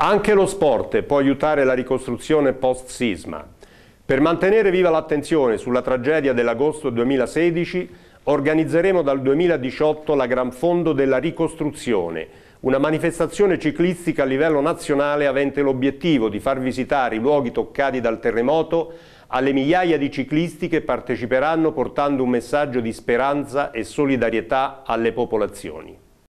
Anche lo sport può aiutare la ricostruzione post-sisma. Per mantenere viva l'attenzione sulla tragedia dell'agosto 2016, organizzeremo dal 2018 la Gran Fondo della Ricostruzione, una manifestazione ciclistica a livello nazionale avente l'obiettivo di far visitare i luoghi toccati dal terremoto alle migliaia di ciclisti che parteciperanno portando un messaggio di speranza e solidarietà alle popolazioni.